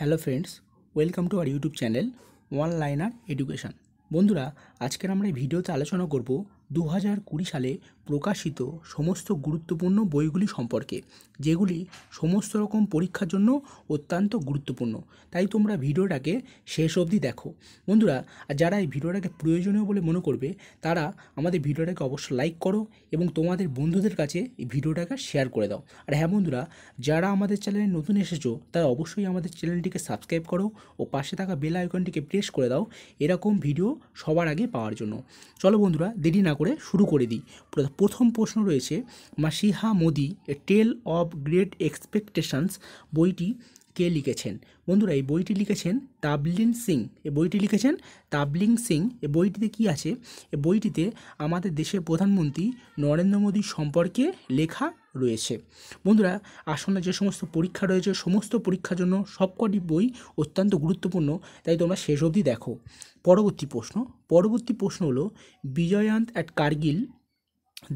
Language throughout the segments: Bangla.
hello friends welcome to our YouTube channel one liner education বন্ধুরা আজকের আমরা এই ভিডিওতে আলোচনা করব দু হাজার কুড়ি সালে প্রকাশিত সমস্ত গুরুত্বপূর্ণ বইগুলি সম্পর্কে যেগুলি সমস্ত রকম পরীক্ষার জন্য অত্যন্ত গুরুত্বপূর্ণ তাই তোমরা ভিডিওটাকে শেষ অবধি দেখো বন্ধুরা যারা এই ভিডিওটাকে প্রয়োজনীয় বলে মনে করবে তারা আমাদের ভিডিওটাকে অবশ্যই লাইক করো এবং তোমাদের বন্ধুদের কাছে এই ভিডিওটাকে শেয়ার করে দাও আর হ্যাঁ বন্ধুরা যারা আমাদের চ্যানেলে নতুন এসেছো তারা অবশ্যই আমাদের চ্যানেলটিকে সাবস্ক্রাইব করো ও পাশে থাকা বেল আইকনটিকে প্রেস করে দাও এরকম ভিডিও সবার আগে পাওয়ার জন্য চলো বন্ধুরা দেরি না করে শুরু করে দিই প্রথম প্রশ্ন রয়েছে messiah Modi a tale of great expectations বইটি কে লিখেছেন বন্ধুরা এই বইটি লিখেছেন তাবলিন সিং এ বইটি লিখেছেন তাবলিং সিং এ বইটিতে কি আছে এ বইটিতে আমাদের দেশের প্রধানমন্ত্রী নরেন্দ্র মোদী সম্পর্কে লেখা রয়েছে বন্ধুরা আসন্ন যে সমস্ত পরীক্ষা রয়েছে সমস্ত পরীক্ষার জন্য সবকটি বই অত্যন্ত গুরুত্বপূর্ণ তাই তোমরা শেষ অবধি দেখো পরবর্তী প্রশ্ন পরবর্তী প্রশ্ন হলো Vijyant at Kargil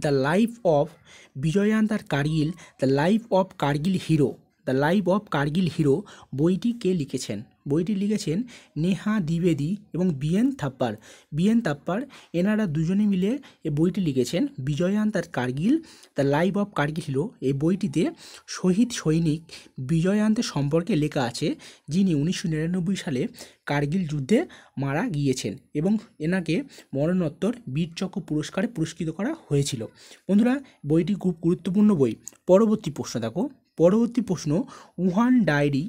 the life of Vijyant আর Kargil the life of Kargil hero the life of Kargil hero বইটি কে লিখেছেন বইটি লিখেছেন নেহা দ্বিবেদী এবং বিএন থাপ্পার বিএন থাপ্পার এনারা দুজনে মিলে এই বইটি লিখেছেন বিজয়ান তার Kargil the life of Kargil hero এই বইটিতে শহীদ সৈনিক বিজয়ান্তের সম্পর্কে লেখা আছে যিনি উনিশশো সালে কার্গিল যুদ্ধে মারা গিয়েছেন এবং এনাকে মরণোত্তর বীরচক্র পুরস্কারে পুরস্কৃত করা হয়েছিল বন্ধুরা বইটি খুব গুরুত্বপূর্ণ বই পরবর্তী প্রশ্ন দেখো পরবর্তী প্রশ্ন Wuhan diary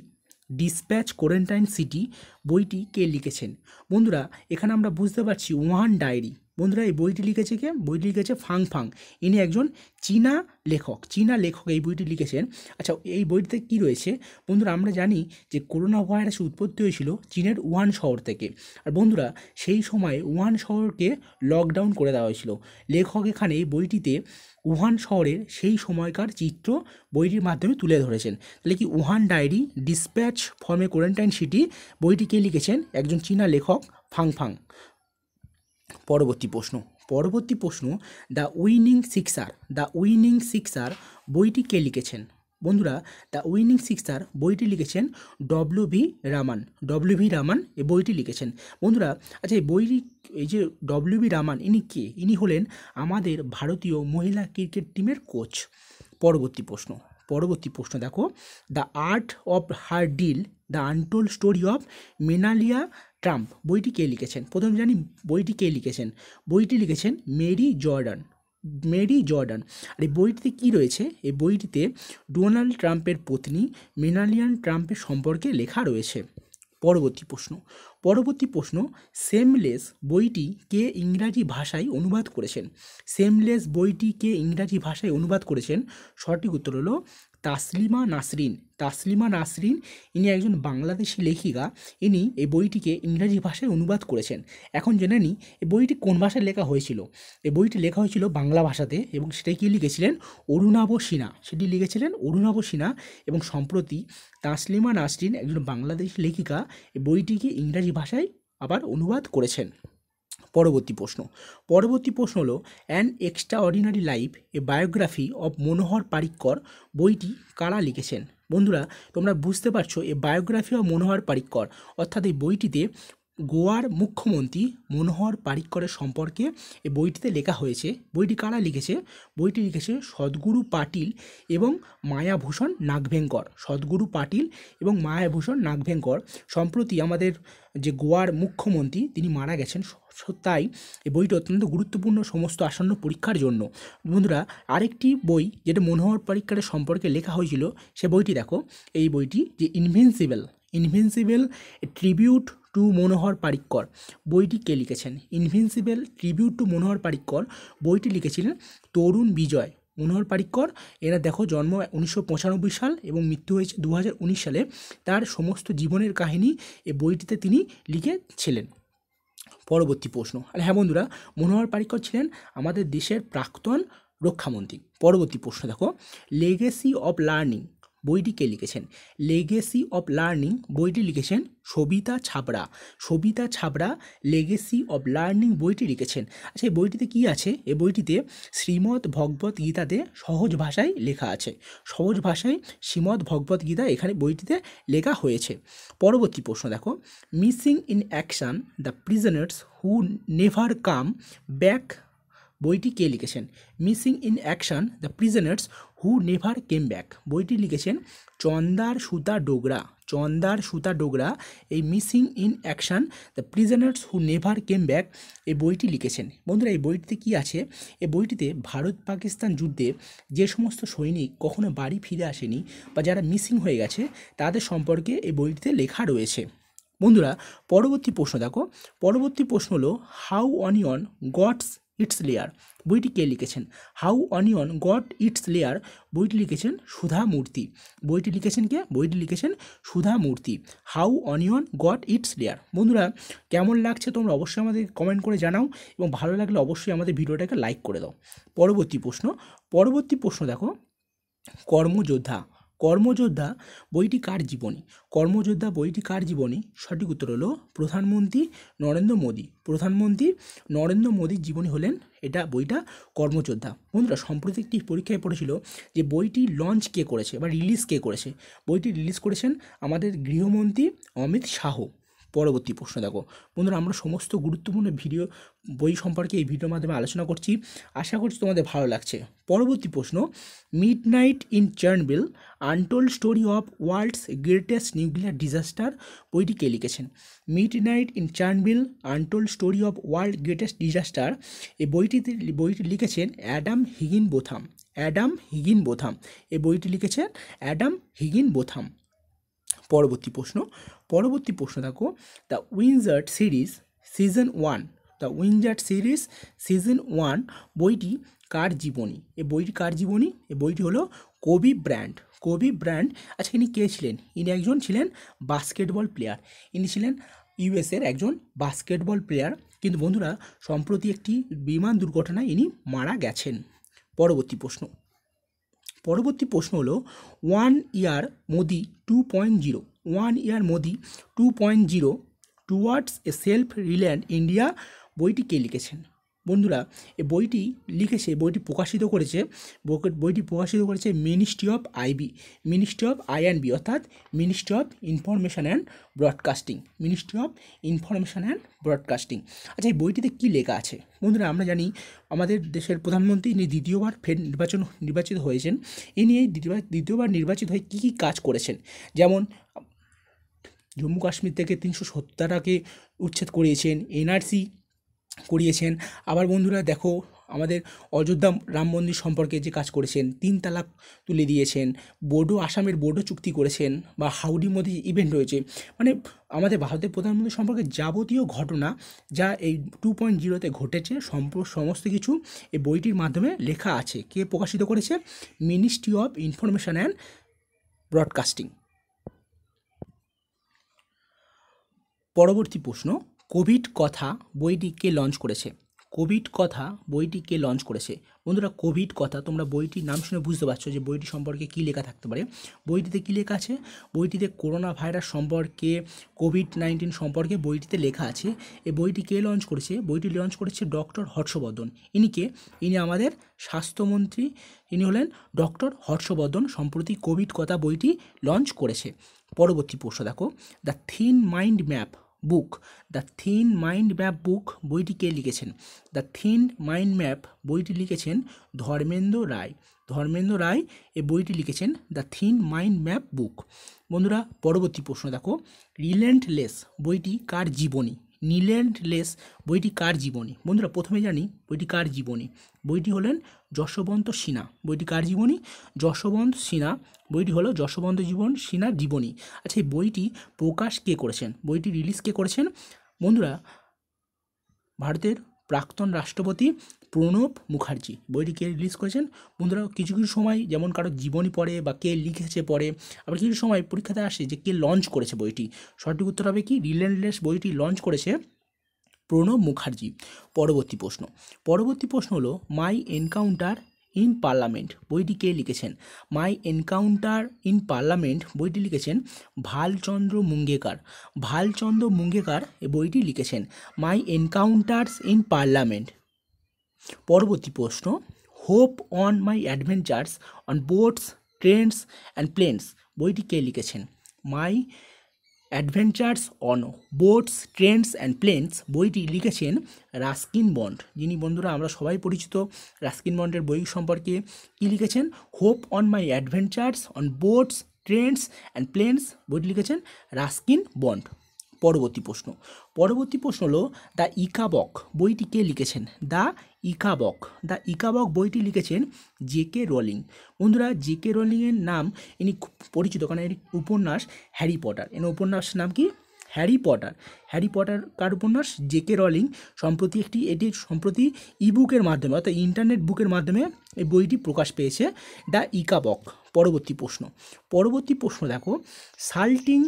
dispatch quarantine city বইটি কে লিখেছেন বন্ধুরা এখানে আমরা বুঝতে পারছি উহান ডায়েরি বন্ধুরা এই বইটি লিখেছে কে বইটি লিখেছে ফাং ফাং ইনি একজন চীনা লেখক চীনা লেখক এই বইটি লিখেছেন আচ্ছা এই বইটিতে কি রয়েছে বন্ধুরা আমরা জানি যে করোনা ভাইরাস উৎপত্তি হয়েছিল চীনের ওয়ান শহর থেকে আর বন্ধুরা সেই সময় ওয়ান শহরকে লকডাউন করে দেওয়া হয়েছিল লেখক এখানে এই বইটিতে উহান শহরের সেই সময়কার চিত্র বইটির মাধ্যমে তুলে ধরেছেন তাহলে কি Wuhan diary dispatch from a quarantine city বইটি কে লিখেছেন একজন চীনা লেখক ফাং ফাং পরবর্তী প্রশ্ন পরবর্তী প্রশ্ন the winning sixer the winning sixer বইটি কে লিখেছেন বন্ধুরা দ্য উইনিং সিক্সার বইটি লিখেছেন W V Raman W V Raman এই বইটি লিখেছেন বন্ধুরা আচ্ছা এই বইটি এই যে ডব্লিউ ভি রামান ইনি কে ইনি হলেন আমাদের ভারতীয় মহিলা ক্রিকেট টিমের কোচ পরবর্তী প্রশ্ন পরবর্তী প্রশ্ন দেখো the art of her deal the untold story of Melania Trump বইটি কে লিখেছেন প্রথম জানি বইটি কে লিখেছেন বইটি লিখেছেন মেরি জর্ডান মেরি জর্ডান আর এই বইটিতে কী রয়েছে এই বইটিতে ডোনাল্ড ট্রাম্পের পত্নী মেনালিয়ান ট্রাম্পের সম্পর্কে লেখা রয়েছে পরবর্তী প্রশ্ন পরবর্তী প্রশ্ন সেমলেস বইটি কে ইংরাজি ভাষায় অনুবাদ করেছেন সেমলেস বইটি কে ইংরাজি ভাষায় অনুবাদ করেছেন সঠিক উত্তর হলো তাসলিমা নাসরিন তাসলিমা নাসরিন ইনি একজন বাংলাদেশি লেখিকা ইনি এই বইটিকে ইংরাজি ভাষায় অনুবাদ করেছেন এখন জেনে নিই এই বইটি কোন ভাষায় লেখা হয়েছিল এই বইটি লেখা হয়েছিল বাংলা ভাষাতে এবং সেটা কি লিখেছিলেন অরুণাব সিনহা সেটি লিখেছিলেন অরুণাব সিনহা এবং সম্প্রতি তাসলিমা নাসরিন একজন বাংলাদেশি লেখিকা এই বইটিকে ইংরাজি ভাষায় আবার অনুবাদ করেছেন পরবর্তী প্রশ্ন পরবর্তী প্রশ্ন হলো an extraordinary life a biography of Manohar Parrikar বইটি কারা লিখেছেন বন্ধুরা তোমরা বুঝতে পারছো এ বায়োগ্রাফি অব মনোহর পারিক্কর অর্থাৎ এই বইটিতে গোয়ার মুখ্যমন্ত্রী মনোহর পারিক্করের সম্পর্কে এই বইটিতে লেখা হয়েছে বইটি কারা লিখেছে বইটি লিখেছে সদ্গুরু পাটিল এবং মায়াভূষণ নাগভেঙ্কর সদ্গুরু পাটিল এবং মায়াভূষণ নাগভেঙ্কর সম্প্রতি আমাদের যে গোয়ার মুখ্যমন্ত্রী তিনি মারা গেছেন তাই এই বইটি অত্যন্ত গুরুত্বপূর্ণ সমস্ত আসন্ন পরীক্ষার জন্য বন্ধুরা আরেকটি বই যেটা মনোহর পারিক্করের সম্পর্কে লেখা হয়েছিল সে বইটি দেখো এই বইটি যে invincible invincible tribute to Manohar Parrikar বইটি কে লিখেছেন invincible tribute to Manohar Parrikar বইটি লিখেছিলেন তরুণ বিজয় মনোহর পারিক্কর এরা দেখো জন্ম উনিশশো সাল এবং মৃত্যু হয়েছে দু সালে তার সমস্ত জীবনের কাহিনী এ বইটিতে তিনি লিখেছিলেন পরবর্তী প্রশ্ন আর হ্যাঁ বন্ধুরা মনোহর পারিক্কর ছিলেন আমাদের দেশের প্রাক্তন রক্ষামন্ত্রী পরবর্তী প্রশ্ন দেখো লেগেসি অফ লার্নিং বইটিকে লিখেছেন লেগেসি অফ লার্নিং বইটি লিখেছেন Savita Chhabra Savita Chhabra legacy of learning বইটি লিখেছেন আচ্ছা এই বইটিতে কি আছে এ বইটিতে শ্রীমদ্ ভগবত গীতাতে সহজ ভাষায় লেখা আছে সহজ ভাষায় শ্রীমদ্ ভগবত গীতা এখানে বইটিতে লেখা হয়েছে পরবর্তী প্রশ্ন দেখো missing in action the prisoners who never come back বইটি কে লিখেছেন missing in action the prisoners who never came back বইটি লিখেছেন চন্দার সুতা ডোগরা চন্দার সুতা ডোগরা এই missing in action the prisoners who never came back এই বইটি লিখেছেন বন্ধুরা এই বইটিতে কি আছে এই বইটিতে ভারত পাকিস্তান যুদ্ধে যে সমস্ত সৈনিক কখনো বাড়ি ফিরে আসেনি বা যারা মিসিং হয়ে গেছে তাদের সম্পর্কে এই বইটিতে লেখা রয়েছে বন্ধুরা পরবর্তী প্রশ্ন দেখো পরবর্তী প্রশ্ন হলো how onion got its layer বইটি কে লিখেছেন how onion got its layer বইটি লিখেছেন সুধা মূর্তি বইটি লিখেছেন কে বইটি লিখেছেন Sudha Murty how onion got its layer বন্ধুরা কেমন লাগছে তোমরা অবশ্যই আমাদের কমেন্ট করে জানাও এবং ভালো লাগলে অবশ্যই আমাদের ভিডিওটাকে লাইক করে দাও পরবর্তী প্রশ্ন পরবর্তী প্রশ্ন দেখো কর্মযোদ্ধা কর্মযোদ্ধা বইটি কার জীবনী কর্মযোদ্ধা বইটি কার জীবনী সঠিক উত্তর হলো প্রধানমন্ত্রী নরেন্দ্র মোদী প্রধানমন্ত্রী নরেন্দ্র মোদীর জীবনী হলেন এটা বইটা কর্মযোদ্ধা বন্ধুরা সম্প্রতি একটি পরীক্ষায় পড়েছিল যে বইটি লঞ্চ কে করেছে বা রিলিজ কে করেছে বইটি রিলিজ করেছেন আমাদের গৃহমন্ত্রী অমিত শাহ পরবর্তী প্রশ্ন দেখো বন্ধুরা আমরা সমস্ত গুরুত্বপূর্ণ ভিডিও বই সম্পর্কে এই ভিডিওর মাধ্যমে আলোচনা করছি আশা করছি তোমাদের ভালো লাগছে পরবর্তী প্রশ্ন midnight in Chernobyl untold story of world's greatest nuclear disaster বইটি কে লিখেছেন midnight in Chernobyl untold story of world greatest disaster এই বইটিতে বইটি লিখেছেন Adam Higginbotham Adam Higginbotham এই বইটি লিখেছেন অ্যাডাম হিগিন বোথাম পরবর্তী প্রশ্ন পরবর্তী প্রশ্ন দেখো the wizard series season one the wizard series season one বইটি কার জীবনী এই বইটি কার জীবনী এই বইটি হলো কবি ব্র্যান্ড কবি ব্র্যান্ড আচ্ছা ইনি কে ছিলেন ইনি একজন ছিলেন বাস্কেটবল প্লেয়ার ইনি ছিলেন ইউএসের একজন বাস্কেটবল প্লেয়ার কিন্তু বন্ধুরা সম্প্রতি একটি বিমান দুর্ঘটনায় ইনি মারা গেছেন পরবর্তী প্রশ্ন পরবর্তী প্রশ্ন হলো one year Modi two point zero one year Modi two point zero towards a self reliant India বইটি কে লিখেছেন বন্ধুরা এ বইটি লিখেছে বইটি প্রকাশিত করেছে বইটি প্রকাশিত করেছে ministry of IB ministry of I and B অর্থাৎ ministry of information and broadcasting ministry of information and broadcasting আচ্ছা এই বইটিতে কী লেখা আছে বন্ধুরা আমরা জানি আমাদের দেশের প্রধানমন্ত্রী ইনি দ্বিতীয়বার ফের নির্বাচন নির্বাচিত হয়েছেন ইনি এই দ্বিতীয়বার দ্বিতীয়বার নির্বাচিত হয়ে কী কী কাজ করেছেন যেমন জম্মু কাশ্মীর থেকে তিনশো সত্তরটাকে উচ্ছেদ করিয়েছেন এনআরসি করিয়েছেন আবার বন্ধুরা দেখো আমাদের অযোধ্যা রাম মন্দির সম্পর্কে যে কাজ করেছেন তিন তালাক তুলে দিয়েছেন বোডো আসামের বোডো চুক্তি করেছেন বা হাউডির মধ্যে ইভেন্ট রয়েছে মানে আমাদের ভারতের প্রধানমন্ত্রী সম্পর্কে যাবতীয় ঘটনা যা এই টু পয়েন্ট জিরোতে ঘটেছে সম্প সমস্ত কিছু এই বইটির মাধ্যমে লেখা আছে কে প্রকাশিত করেছে ministry of information and broadcasting পরবর্তী প্রশ্ন কোভিড কথা বইটি কে লঞ্চ করেছে কোভিড কথা বইটি কে লঞ্চ করেছে বন্ধুরা কোভিড কথা তোমরা বইটির নাম শুনে বুঝতে পারছো যে বইটি সম্পর্কে কী লেখা থাকতে পারে বইটিতে কী লেখা আছে বইটিতে করোনা ভাইরাস সম্পর্কে কোভিড নাইন্টিন সম্পর্কে বইটিতে লেখা আছে এই বইটি কে লঞ্চ করেছে বইটি লঞ্চ করেছে ডক্টর হর্ষবর্ধন ইনি কে ইনি আমাদের স্বাস্থ্যমন্ত্রী ইনি হলেন ডক্টর হর্ষবর্ধন সম্প্রতি কোভিড কথা বইটি লঞ্চ করেছে পরবর্তী প্রশ্ন দেখো the thin mind map book the thin mind map book বইটি কে লিখেছেন দ্য থিন মাইন্ড ম্যাপ বইটি লিখেছেন ধর্মেন্দ্র রায় ধর্মেন্দ্র রায় এ বইটি লিখেছেন the thin mind map book বন্ধুরা পরবর্তী প্রশ্ন দেখো রিলেন্টলেস বইটি কার জীবনী নিল্যান্ডলেস বইটি কার জীবনী বন্ধুরা প্রথমে জানি বইটি কার জীবনী বইটি হলেন যশবন্ত সিনা বইটি কার জীবনী যশবন্ত সিনা বইটি হলো যশবন্ত জীবন সিনা জীবনী আচ্ছা এই বইটি প্রকাশ কে করেছেন বইটি রিলিজ কে করেছেন বন্ধুরা ভারতের প্রাক্তন রাষ্ট্রপতি প্রণব মুখার্জি বইটি কে রিলিজ করেছেন বন্ধুরা কিছু কিছু সময় যেমন কারো জীবনী পড়ে বা কে লিখেছে পড়ে আবার কিছু সময় পরীক্ষাতে আসে যে কে লঞ্চ করেছে বইটি সঠিক উত্তর হবে কি রিলেন্ডলেস বইটি লঞ্চ করেছে প্রণব মুখার্জি পরবর্তী প্রশ্ন পরবর্তী প্রশ্ন হলো মাই এনকাউন্টার ইন পার্লামেন্ট বইটি কে লিখেছেন মাই এনকাউন্টার ইন পার্লামেন্ট বইটি লিখেছেন ভালচন্দ্র মুঙ্গেকার ভালচন্দ্র মুঙ্গেকার বইটি লিখেছেন মাই এনকাউন্টার্স ইন পার্লামেন্ট পরবর্তী প্রশ্ন hop on my adventures on boats trains and planes বইটি কে লিখেছেন my adventures on boats trains and planes বইটি লিখেছেন রাস্কিন বন্ড যিনি বন্ধুরা আমরা সবাই পরিচিত রাস্কিন বন্ডের বই সম্পর্কে কী লিখেছেন hop on my adventures on boats trains and planes বইটি লিখেছেন রাস্কিন বন্ড পরবর্তী প্রশ্ন পরবর্তী প্রশ্ন হলো দ্য ইকাবক বইটি কে লিখেছেন দ্য ইকাবক দ্য ইকাবক বইটি লিখেছেন জে কে রোলিং বন্ধুরা জে কে রোলিংয়ের নাম ইনি খুব পরিচিত কারণ এর উপন্যাস হ্যারি পটার এর উপন্যাস নাম কি হ্যারি পটার হ্যারি পটার কার উপন্যাস জে কে রলিং সম্প্রতি একটি এটি সম্প্রতি ইবুকের মাধ্যমে অর্থাৎ ইন্টারনেট বুকের মাধ্যমে এই বইটি প্রকাশ পেয়েছে দ্য ইকাবক পরবর্তী প্রশ্ন পরবর্তী প্রশ্ন দেখো সাল্টিং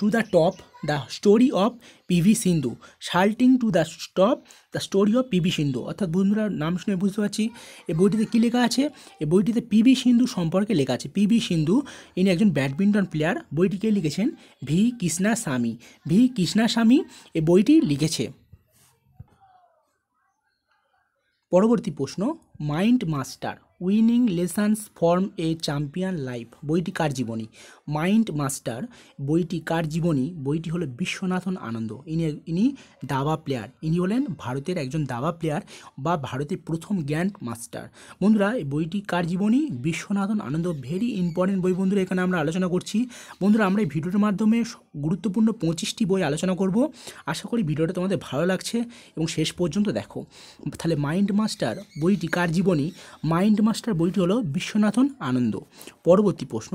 to the top the story of P V Sindhu শাল্টিং to the top the story of P V Sindhu অর্থাৎ বন্ধুরা নাম শুনে বুঝতে পারছি এই বইটিতে কী লেখা আছে এই বইটিতে পিভি সিন্ধু সম্পর্কে লেখা আছে পিভি সিন্ধু ইনি একজন ব্যাডমিন্টন প্লেয়ার বইটিকে লিখেছেন ভি কৃষ্ণা স্বামী ভি কৃষ্ণা স্বামী এ বইটি লিখেছে পরবর্তী প্রশ্ন mind master winning lessons from a champion life বইটি কার জীবনী মাইন্ড মাস্টার বইটি কার জীবনী বইটি হলো বিশ্বনাথন আনন্দ ইনি ইনি দাবা প্লেয়ার ইনি হলেন ভারতের একজন দাবা প্লেয়ার বা ভারতের প্রথম গ্র্যান্ড মাস্টার বন্ধুরা এই বইটি কার জীবনী বিশ্বনাথন আনন্দ ভেরি ইম্পর্টেন্ট বই বন্ধুরা এখানে আমরা আলোচনা করছি বন্ধুরা আমরা এই ভিডিওটির মাধ্যমে গুরুত্বপূর্ণ পঁচিশটি বই আলোচনা করব আশা করি ভিডিওটা তোমাদের ভালো লাগছে এবং শেষ পর্যন্ত দেখো তাহলে মাইন্ড মাস্টার বইটি কার জীবনী মাইন্ড মাস্টার বইটি হলো বিশ্বনাথন আনন্দ পরবর্তী প্রশ্ন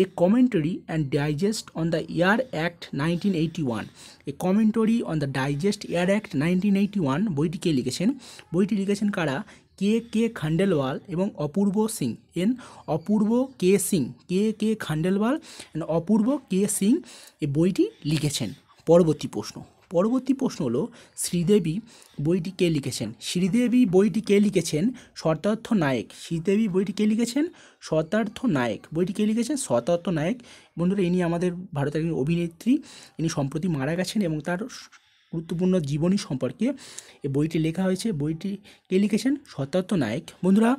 a commentary and digest on the air act nineteen eighty one a commentary on the digest air act nineteen eighty one বইটি কে লিখেছেন বইটি লিখেছেন কারা কে কে খান্ডেলওয়াল এবং Apurva Singh and Apurva K Singh K K Khandelwal and Apurva K Singh এ বইটি লিখেছেন পরবর্তী প্রশ্ন পরবর্তী প্রশ্ন হলো শ্রীদেবী বইটি কে লিখেছেন শ্রীদেবী বইটি কে লিখেছেন শতার্থ নায়ক শ্রীদেবী বইটি কে লিখেছেন শতার্থ নায়ক বইটি কে লিখেছেন শতার্থ নায়ক বন্ধুরা ইনি আমাদের ভারতের একজন অভিনেত্রী ইনি সম্প্রতি মারা গেছেন এবং তার গুরুত্বপূর্ণ জীবনী সম্পর্কে এই বইটি লেখা হয়েছে বইটি কে লিখেছেন শতার্থ নায়ক বন্ধুরা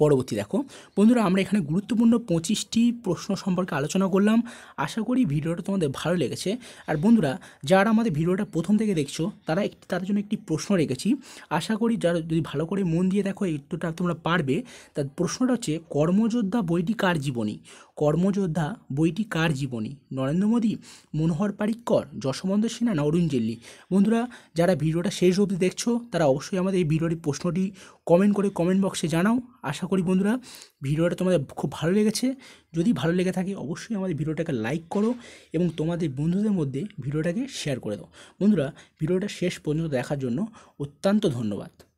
পরবর্তী দেখো বন্ধুরা আমরা এখানে গুরুত্বপূর্ণ পঁচিশটি প্রশ্ন সম্পর্কে আলোচনা করলাম আশা করি ভিডিওটা তোমাদের ভালো লেগেছে আর বন্ধুরা যারা আমাদের ভিডিওটা প্রথম থেকে দেখছো তারা একটি তার জন্য একটি প্রশ্ন রেখেছি আশা করি যারা যদি ভালো করে মন দিয়ে দেখো একটুটা তোমরা পারবে তার প্রশ্নটা হচ্ছে কর্মযোদ্ধা বইটি কার জীবনী কর্মযোদ্ধা বইটি কার জীবনী নরেন্দ্র মোদী মনোহর পারিক্কর যশবন্ত সিনহা না অরুণ জেটলি বন্ধুরা যারা ভিডিওটা শেষ অবধি দেখছো তারা অবশ্যই আমাদের এই ভিডিওটির প্রশ্নটি কমেন্ট করে কমেন্ট বক্সে জানাও আশা করি বন্ধুরা ভিডিওটা তোমাদের খুব ভালো লেগেছে যদি ভালো লেগে থাকে অবশ্যই আমাদের ভিডিওটাকে লাইক করো এবং তোমাদের বন্ধুদের মধ্যে ভিডিওটাকে শেয়ার করে দাও বন্ধুরা ভিডিওটা শেষ পর্যন্ত দেখার জন্য অত্যন্ত ধন্যবাদ